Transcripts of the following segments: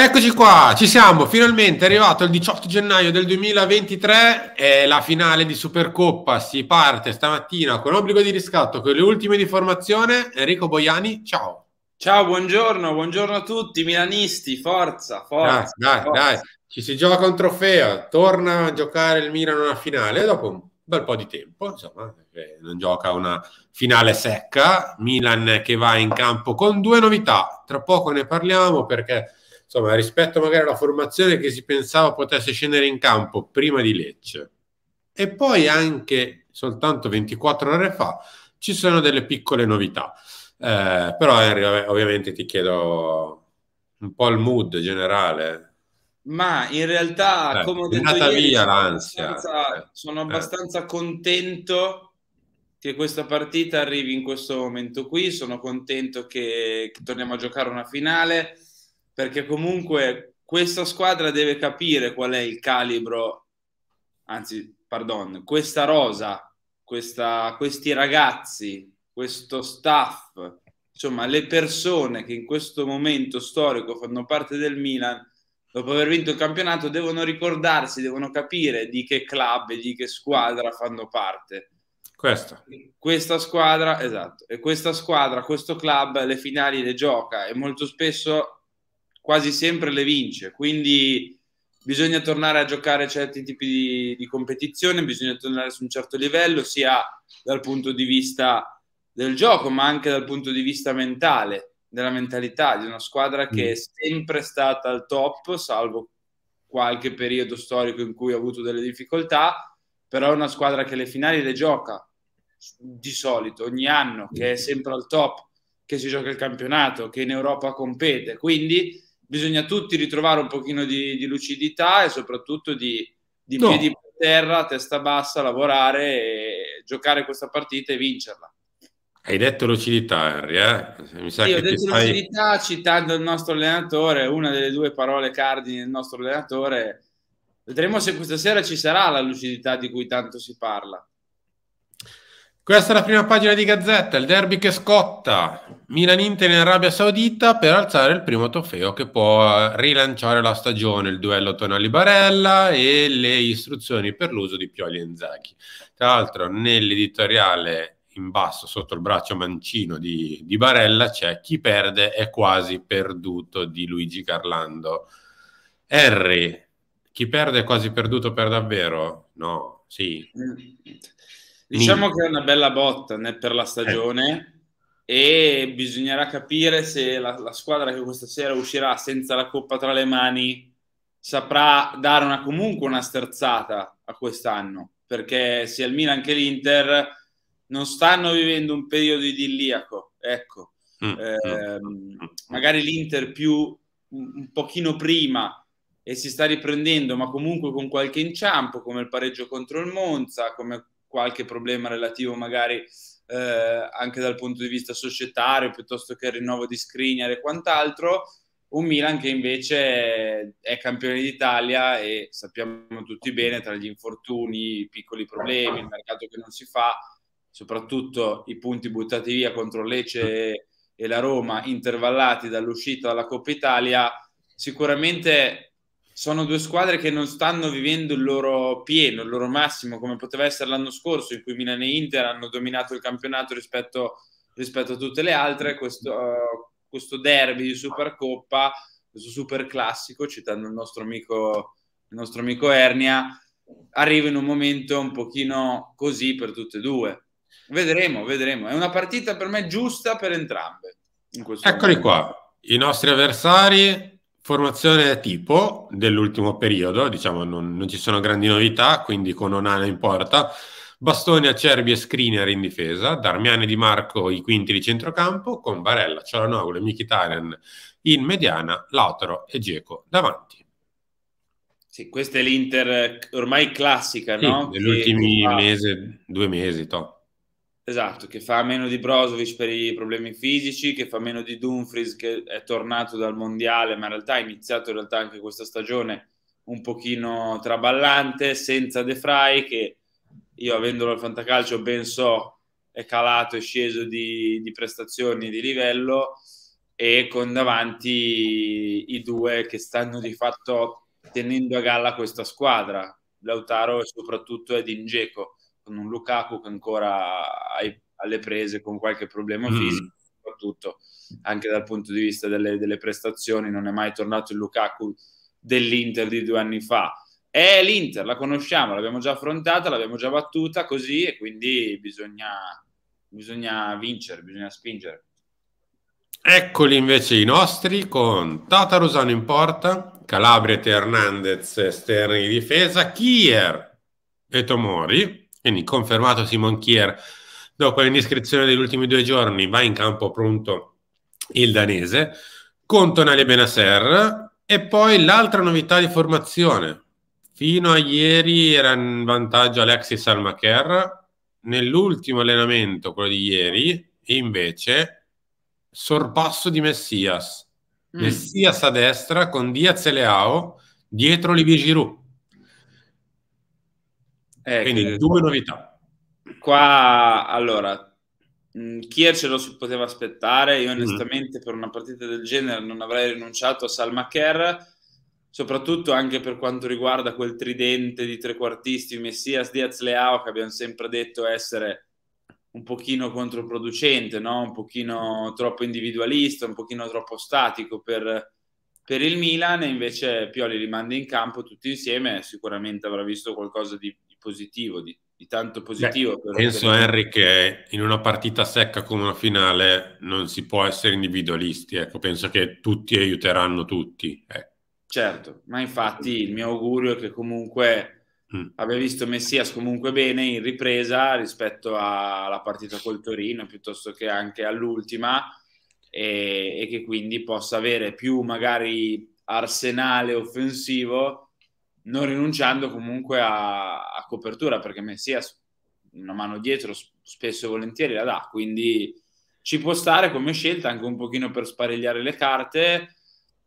Eccoci qua, ci siamo, finalmente è arrivato il 18 gennaio del 2023, è la finale di Supercoppa, si parte stamattina con obbligo di riscatto, con le ultime di formazione, Enrico Boiani, ciao. Ciao, buongiorno, buongiorno a tutti, milanisti, forza, forza. Dai, dai, forza. dai. ci si gioca un trofeo, torna a giocare il Milan una finale, dopo un bel po' di tempo, insomma, eh, non gioca una finale secca, Milan che va in campo con due novità, tra poco ne parliamo perché insomma, rispetto magari alla formazione che si pensava potesse scendere in campo prima di Lecce. E poi anche soltanto 24 ore fa ci sono delle piccole novità. Eh, però Henry, ovviamente ti chiedo un po' il mood generale. Ma in realtà, eh, come ho detto, ieri, via sono l'ansia. Abbastanza, sono eh. abbastanza eh. contento che questa partita arrivi in questo momento qui. Sono contento che, che torniamo a giocare una finale perché comunque questa squadra deve capire qual è il calibro, anzi, pardon, questa rosa, questa, questi ragazzi, questo staff, insomma, le persone che in questo momento storico fanno parte del Milan, dopo aver vinto il campionato, devono ricordarsi, devono capire di che club e di che squadra fanno parte. Questa. questa. squadra, esatto, e questa squadra, questo club le finali le gioca e molto spesso quasi sempre le vince, quindi bisogna tornare a giocare certi tipi di, di competizione, bisogna tornare su un certo livello, sia dal punto di vista del gioco, ma anche dal punto di vista mentale, della mentalità di una squadra che mm. è sempre stata al top, salvo qualche periodo storico in cui ha avuto delle difficoltà, però è una squadra che le finali le gioca di solito ogni anno, che è sempre al top, che si gioca il campionato, che in Europa compete. Quindi bisogna tutti ritrovare un pochino di, di lucidità e soprattutto di, di no. piedi per terra, testa bassa, lavorare, giocare questa partita e vincerla. Hai detto lucidità, Henry, eh? Mi sa sì, che ho detto stai... lucidità citando il nostro allenatore, una delle due parole cardine del nostro allenatore. Vedremo se questa sera ci sarà la lucidità di cui tanto si parla. Questa è la prima pagina di Gazzetta, il derby che scotta. Milan-Inter in Arabia Saudita per alzare il primo trofeo che può eh, rilanciare la stagione, il duello Tonali-Barella e le istruzioni per l'uso di Pioli e Inzaghi. Tra l'altro nell'editoriale in basso sotto il braccio mancino di, di Barella c'è chi perde è quasi perduto di Luigi Carlando. Harry, chi perde è quasi perduto per davvero? No, sì. Mm. Diciamo Min. che è una bella botta per la stagione. Eh e bisognerà capire se la, la, squadra che questa sera uscirà senza la coppa tra le mani saprà dare una, comunque una sterzata a quest'anno, perché sia il Milan che l'Inter non stanno vivendo un periodo idilliaco, ecco. Mm. Eh, magari l'Inter più un pochino prima e si sta riprendendo, ma comunque con qualche inciampo, come il pareggio contro il Monza, come qualche problema relativo magari eh, anche dal punto di vista societario, piuttosto che il rinnovo di Skriniar e quant'altro. Un Milan che invece è campione d'Italia e sappiamo tutti bene tra gli infortuni, i piccoli problemi, il mercato che non si fa, soprattutto i punti buttati via contro Lecce e la Roma, intervallati dall'uscita dalla Coppa Italia, sicuramente sono due squadre che non stanno vivendo il loro pieno, il loro massimo, come poteva essere l'anno scorso, in cui Milan e Inter hanno dominato il campionato rispetto, rispetto a tutte le altre. Questo, uh, questo derby di Supercoppa, questo super classico, citando il nostro amico, il nostro amico Ernia, arriva in un momento un pochino così per tutte e due. Vedremo, vedremo. È una partita per me giusta per entrambe. Eccoli momento. qua, i nostri avversari Formazione tipo dell'ultimo periodo, diciamo non, non ci sono grandi novità, quindi con Onana in porta, Bastoni, Acerbi e Screener in difesa, Darmiani Di Marco i quinti di centrocampo, con Varella, Cialanoglu e Mkhitaryan in mediana, Lautaro e Geco davanti. Sì, questa è l'Inter ormai classica, sì, no? Negli ultimi fa... mese, due mesi, top. Esatto, che fa meno di Brozovic per i problemi fisici, che fa meno di Dumfries che è tornato dal mondiale, ma in realtà ha iniziato in realtà anche questa stagione un pochino traballante, senza De Frey che io avendolo al fantacalcio ben so è calato, e sceso di, di prestazioni, di livello e con davanti i due che stanno di fatto tenendo a galla questa squadra, Lautaro e soprattutto Edin Dzeko con un Lukaku che ancora ai, alle prese con qualche problema mm. fisico, soprattutto anche dal punto di vista delle, delle, prestazioni, non è mai tornato il Lukaku dell'Inter di due anni fa. È l'Inter, la conosciamo, l'abbiamo già affrontata, l'abbiamo già battuta così e quindi bisogna, bisogna vincere, bisogna spingere. Eccoli invece i nostri con Tatarusano in porta, Calabria e Hernandez esterni di difesa, Kier e Tomori, quindi confermato Simon Kier, dopo l'indiscrezione degli ultimi due giorni va in campo pronto il danese, con Tonali e Benasser e poi l'altra novità di formazione. Fino a ieri era in vantaggio Alexis Almaker, nell'ultimo allenamento, quello di ieri, invece sorpasso di Messias. Mm. Messias a destra con Diaz e Leao dietro Olivier Giroud. Ecco. Quindi due novità. Qua, allora, mm, Kier ce lo si poteva aspettare, io mm-hmm. onestamente mm. per una partita del genere non avrei rinunciato a Salma Kerr, soprattutto anche per quanto riguarda quel tridente di trequartisti, Messias, Diaz, Leao, che abbiamo sempre detto essere un pochino controproducente, no? un pochino troppo individualista, un pochino troppo statico per, per il Milan e invece Pioli li manda in campo tutti insieme, sicuramente avrà visto qualcosa di positivo, di, di tanto positivo. Beh, penso che... Henry che in una partita secca come una finale non si può essere individualisti, ecco, penso che tutti aiuteranno tutti. Eh. Certo, ma infatti il mio augurio è che comunque mm. abbia visto Messias comunque bene in ripresa rispetto alla partita col Torino piuttosto che anche all'ultima e, e che quindi possa avere più magari arsenale offensivo non rinunciando comunque a, a copertura, perché Messias una mano dietro spesso e volentieri la dà, quindi ci può stare come scelta anche un pochino per sparigliare le carte.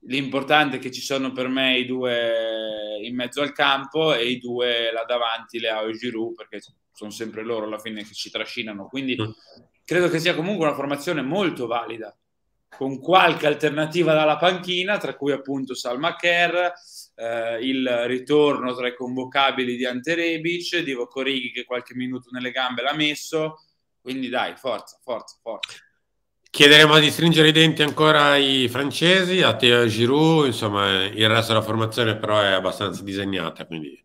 L'importante è che ci sono per me i due in mezzo al campo e i due là davanti, Leao e Giroud, perché sono sempre loro alla fine che ci trascinano. Quindi mm. credo che sia comunque una formazione molto valida con qualche alternativa dalla panchina, tra cui appunto Salma Kerr, eh, il ritorno tra i convocabili di Ante Rebic, di Vocorighi che qualche minuto nelle gambe l'ha messo, quindi dai, forza, forza, forza. Chiederemo di stringere i denti ancora ai francesi, a Teo Giroud, insomma il resto della formazione però è abbastanza disegnata, quindi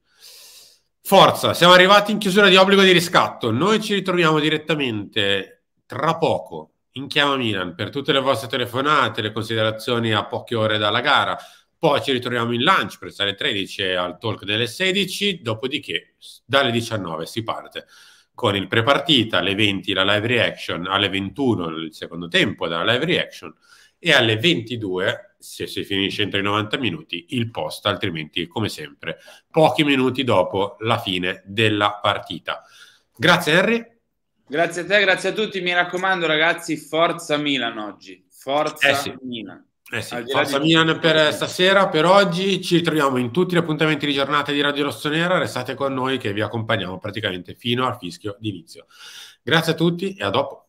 forza, siamo arrivati in chiusura di obbligo di riscatto, noi ci ritroviamo direttamente tra poco in chiama Milan per tutte le vostre telefonate, le considerazioni a poche ore dalla gara. Poi ci ritroviamo in lunch per stare alle 13 al talk delle 16, dopodiché dalle 19 si parte con il prepartita, alle 20 la live reaction, alle 21 il secondo tempo della live reaction e alle 22, se si finisce entro i 90 minuti, il post, altrimenti come sempre pochi minuti dopo la fine della partita. Grazie Henry. Grazie a te, grazie a tutti. Mi raccomando, ragazzi, forza Milan oggi. Forza eh sì. Milan. Eh sì, forza Milan per stasera, per oggi. Ci ritroviamo in tutti gli appuntamenti di giornata di Radio Rossonera. Restate con noi che vi accompagniamo praticamente fino al fischio d'inizio. Grazie a tutti e a dopo.